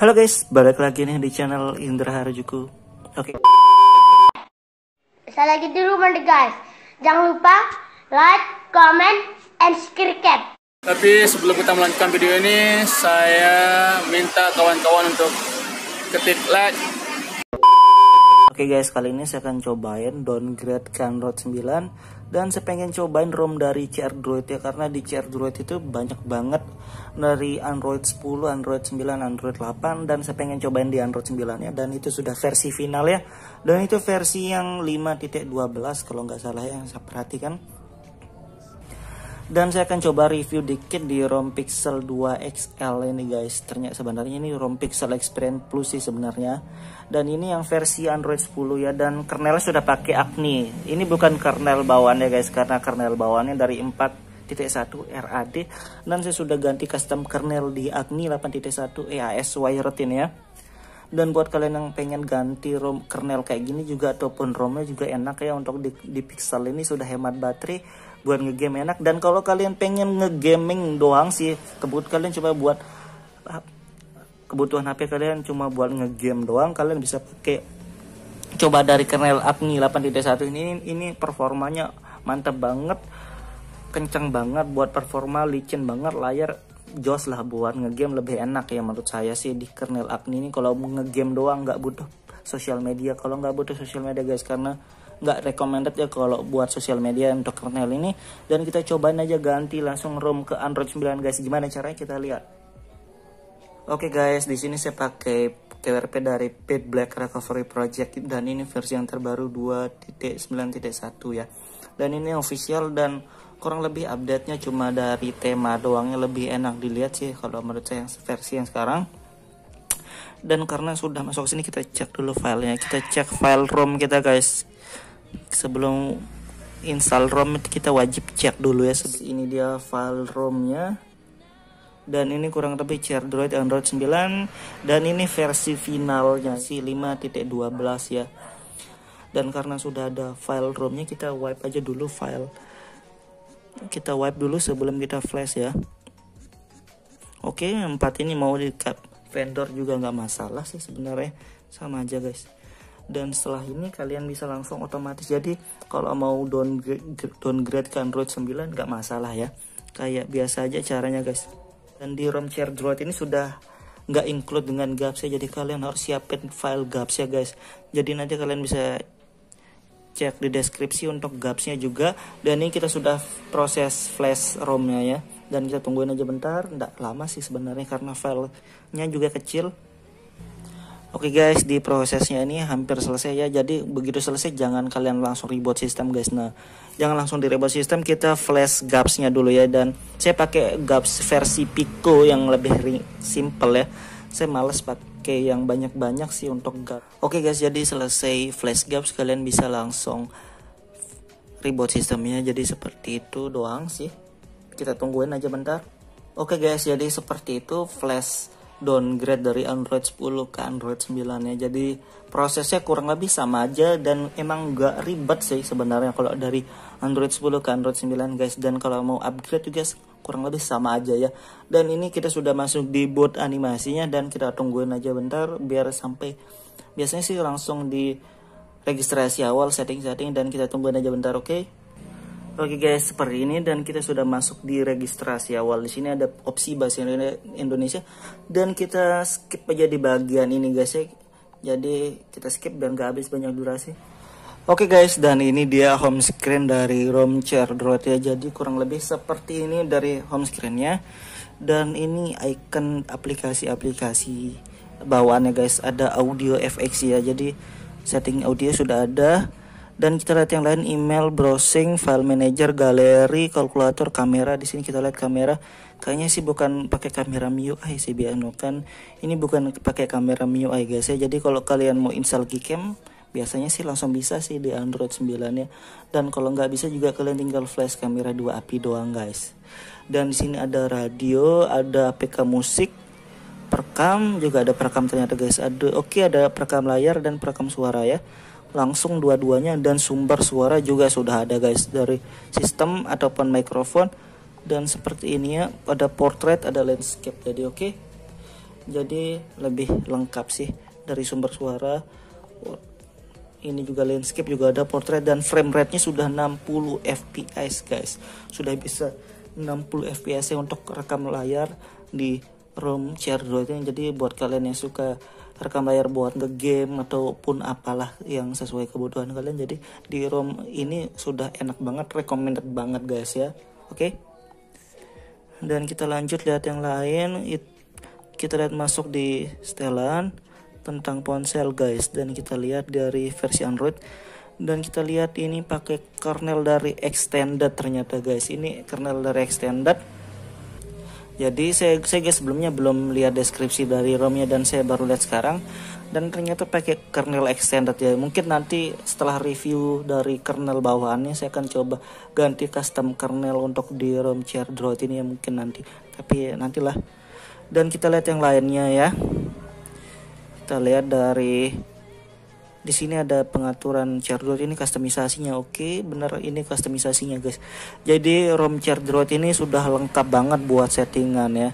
Halo guys, balik lagi nih di channel Indra Harjuku. Oke. Okay. Saya lagi di rumah deh guys. Jangan lupa like, comment, and subscribe. Tapi sebelum kita melanjutkan video ini, saya minta kawan-kawan untuk ketik like, Oke guys, kali ini saya akan cobain downgrade Can Android 9 dan saya pengen cobain ROM dari CR Droid ya karena di CR Droid itu banyak banget dari Android 10, Android 9, Android 8 dan saya pengen cobain di Android 9 ya dan itu sudah versi final ya. Dan itu versi yang 5.12 kalau nggak salah ya, yang saya perhatikan dan saya akan coba review dikit di ROM Pixel 2 XL ini guys ternyata sebenarnya ini ROM Pixel Experience Plus sih sebenarnya dan ini yang versi Android 10 ya dan kernelnya sudah pakai Acne ini bukan kernel bawaan ya guys karena kernel bawaannya dari 4.1 RAD dan saya sudah ganti custom kernel di agni 8.1 EAS Wired ini ya dan buat kalian yang pengen ganti ROM kernel kayak gini juga ataupun ROMnya juga enak ya untuk di, di Pixel ini sudah hemat baterai buat ngegame enak dan kalau kalian pengen ngegaming doang sih kebut kalian cuma buat ah, kebutuhan HP kalian cuma buat ngegame doang kalian bisa pakai coba dari kernel Agni 8.1 ini ini performanya mantap banget kenceng banget buat performa licin banget layar jos lah buat ngegame lebih enak ya menurut saya sih di kernel Agni ini kalau ngegame doang nggak butuh sosial media kalau nggak butuh sosial media guys karena nggak recommended ya kalau buat sosial media untuk kernel ini dan kita cobain aja ganti langsung ROM ke Android 9 guys gimana caranya kita lihat Oke okay guys, di sini saya pakai TWRP dari Pit Black Recovery Project dan ini versi yang terbaru 2.9.1 ya. Dan ini official dan kurang lebih update-nya cuma dari tema doangnya lebih enak dilihat sih kalau menurut saya yang versi yang sekarang. Dan karena sudah masuk sini kita cek dulu filenya, kita cek file ROM kita guys sebelum install ROM kita wajib cek dulu ya ini dia file ROM-nya dan ini kurang lebih cek Android Android 9 dan ini versi finalnya si 5.12 ya dan karena sudah ada file ROM-nya kita wipe aja dulu file kita wipe dulu sebelum kita flash ya oke empat ini mau di cap vendor juga nggak masalah sih sebenarnya sama aja guys dan setelah ini kalian bisa langsung otomatis jadi kalau mau downgrade, downgrade ke Android 9 nggak masalah ya kayak biasa aja caranya guys dan di ROM share Droid ini sudah nggak include dengan gaps ya jadi kalian harus siapin file gaps ya guys jadi nanti kalian bisa cek di deskripsi untuk gapsnya juga dan ini kita sudah proses flash romnya ya dan kita tungguin aja bentar nggak lama sih sebenarnya karena filenya juga kecil Oke okay guys, di prosesnya ini hampir selesai ya. Jadi begitu selesai jangan kalian langsung reboot sistem guys. Nah, jangan langsung di reboot sistem, kita flash gapsnya dulu ya dan saya pakai gaps versi Pico yang lebih simple ya. Saya males pakai yang banyak-banyak sih untuk gap. Oke okay guys, jadi selesai flash gaps kalian bisa langsung reboot sistemnya. Jadi seperti itu doang sih. Kita tungguin aja bentar. Oke okay guys, jadi seperti itu flash downgrade dari Android 10 ke Android 9 ya. Jadi prosesnya kurang lebih sama aja dan emang gak ribet sih sebenarnya kalau dari Android 10 ke Android 9 guys dan kalau mau upgrade juga kurang lebih sama aja ya dan ini kita sudah masuk di boot animasinya dan kita tungguin aja bentar biar sampai biasanya sih langsung di registrasi awal setting-setting dan kita tungguin aja bentar oke okay? Oke guys, seperti ini dan kita sudah masuk di registrasi awal. Di sini ada opsi bahasa Indonesia dan kita skip aja di bagian ini guys ya. Jadi kita skip dan gak habis banyak durasi. Oke guys, dan ini dia home screen dari ROM chair Droid ya. Jadi kurang lebih seperti ini dari home screennya. Dan ini icon aplikasi-aplikasi bawaannya guys. Ada audio FX ya. Jadi setting audio sudah ada dan kita lihat yang lain email browsing file manager galeri kalkulator kamera di sini kita lihat kamera kayaknya sih bukan pakai kamera MIUI eh, sih biar kan ini bukan pakai kamera MIUI guys ya jadi kalau kalian mau install Gcam biasanya sih langsung bisa sih di Android 9 ya dan kalau nggak bisa juga kalian tinggal flash kamera 2 api doang guys dan di sini ada radio ada APK musik perekam juga ada perekam ternyata guys ada oke okay, ada perekam layar dan perekam suara ya langsung dua-duanya dan sumber suara juga sudah ada guys dari sistem ataupun mikrofon dan seperti ini ya pada portrait ada landscape jadi oke okay? jadi lebih lengkap sih dari sumber suara ini juga landscape juga ada portrait dan frame rate nya sudah 60 fps guys sudah bisa 60 fps untuk rekam layar di room chair 2 ini jadi buat kalian yang suka rekam layar buat game ataupun apalah yang sesuai kebutuhan kalian jadi di ROM ini sudah enak banget recommended banget guys ya oke okay? dan kita lanjut lihat yang lain It, kita lihat masuk di setelan tentang ponsel guys dan kita lihat dari versi Android dan kita lihat ini pakai kernel dari extended ternyata guys ini kernel dari extended jadi saya, saya guys sebelumnya belum lihat deskripsi dari romnya dan saya baru lihat sekarang dan ternyata pakai kernel extended ya. Mungkin nanti setelah review dari kernel bawaannya saya akan coba ganti custom kernel untuk di ROM chair Droid ini ya mungkin nanti. Tapi nantilah. Dan kita lihat yang lainnya ya. Kita lihat dari di sini ada pengaturan chardroid ini kustomisasinya oke okay, bener ini kustomisasinya guys jadi rom chardroid ini sudah lengkap banget buat settingan ya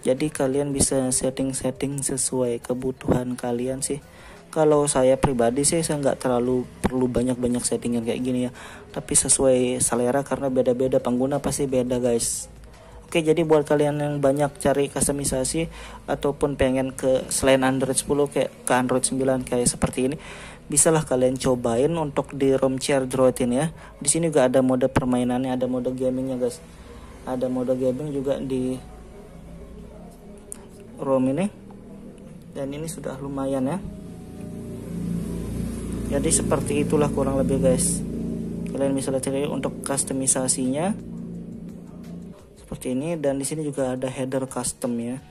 jadi kalian bisa setting-setting sesuai kebutuhan kalian sih kalau saya pribadi sih saya nggak terlalu perlu banyak-banyak settingan kayak gini ya tapi sesuai selera karena beda-beda pengguna pasti beda guys Oke, jadi buat kalian yang banyak cari customisasi ataupun pengen ke selain Android 10 kayak ke Android 9 kayak seperti ini, bisalah kalian cobain untuk di ROM Droid ini ya. Di sini juga ada mode permainannya, ada mode gamingnya guys. Ada mode gaming juga di ROM ini. Dan ini sudah lumayan ya. Jadi seperti itulah kurang lebih guys. Kalian bisa cari untuk customisasinya seperti ini dan di sini juga ada header custom ya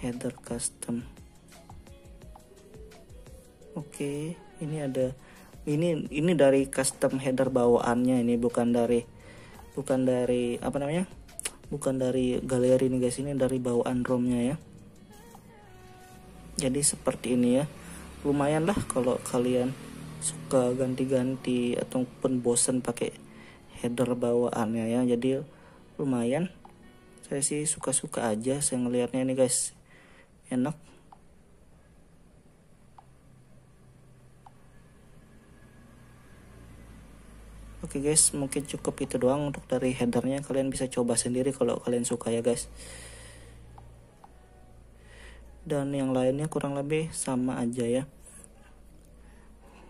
header custom oke ini ada ini ini dari custom header bawaannya ini bukan dari bukan dari apa namanya bukan dari galeri nih guys ini dari bawaan romnya ya jadi seperti ini ya lumayan lah kalau kalian suka ganti-ganti ataupun bosen pakai header bawaannya ya jadi lumayan saya sih suka-suka aja saya ngelihatnya nih guys enak Oke guys, mungkin cukup itu doang untuk dari headernya. Kalian bisa coba sendiri kalau kalian suka ya guys. Dan yang lainnya kurang lebih sama aja ya.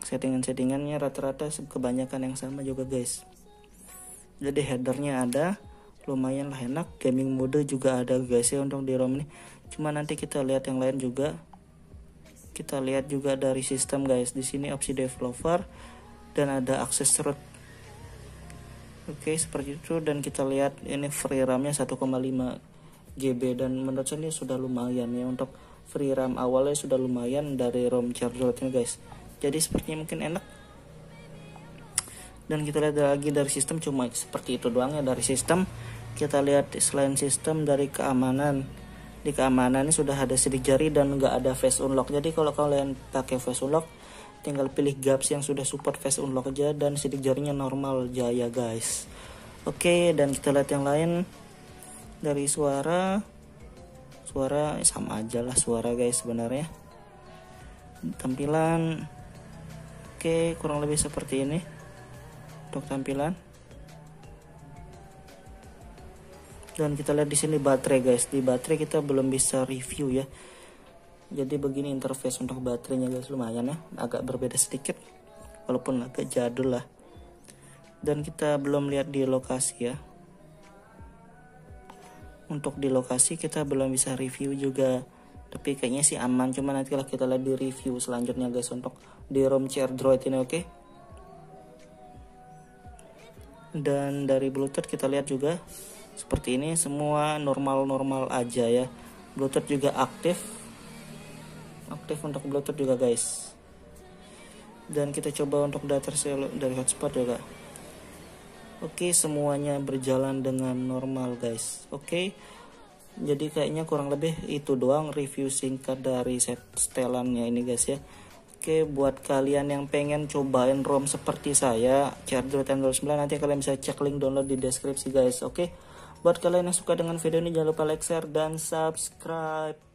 Settingan-settingannya rata-rata kebanyakan yang sama juga guys. Jadi headernya ada, lumayan lah enak gaming mode juga ada guys ya untuk di ROM ini cuma nanti kita lihat yang lain juga kita lihat juga dari sistem guys di sini opsi developer dan ada akses root oke okay, seperti itu dan kita lihat ini free RAM nya 1,5 GB dan menurut saya ini sudah lumayan ya untuk free RAM awalnya sudah lumayan dari ROM charger ini guys jadi sepertinya mungkin enak dan kita lihat lagi dari sistem cuma seperti itu doang ya dari sistem kita lihat selain sistem dari keamanan di keamanan ini sudah ada sidik jari dan nggak ada face unlock jadi kalau kalian pakai face unlock tinggal pilih gaps yang sudah support face unlock aja dan sidik jarinya normal jaya guys oke okay, dan kita lihat yang lain dari suara suara sama aja lah suara guys sebenarnya tampilan oke okay, kurang lebih seperti ini untuk tampilan dan kita lihat di sini baterai guys di baterai kita belum bisa review ya jadi begini interface untuk baterainya guys lumayan ya agak berbeda sedikit walaupun agak jadul lah dan kita belum lihat di lokasi ya untuk di lokasi kita belum bisa review juga tapi kayaknya sih aman cuman nanti lah kita lihat di review selanjutnya guys untuk di ROM chair Droid ini oke okay? dan dari Bluetooth kita lihat juga seperti ini semua normal-normal aja ya bluetooth juga aktif aktif untuk bluetooth juga guys dan kita coba untuk data dari hotspot juga oke semuanya berjalan dengan normal guys oke jadi kayaknya kurang lebih itu doang review singkat dari set setelannya ini guys ya Oke buat kalian yang pengen cobain ROM seperti saya Charger 10.9 nanti kalian bisa cek link download di deskripsi guys Oke Buat kalian yang suka dengan video ini jangan lupa like, share, dan subscribe.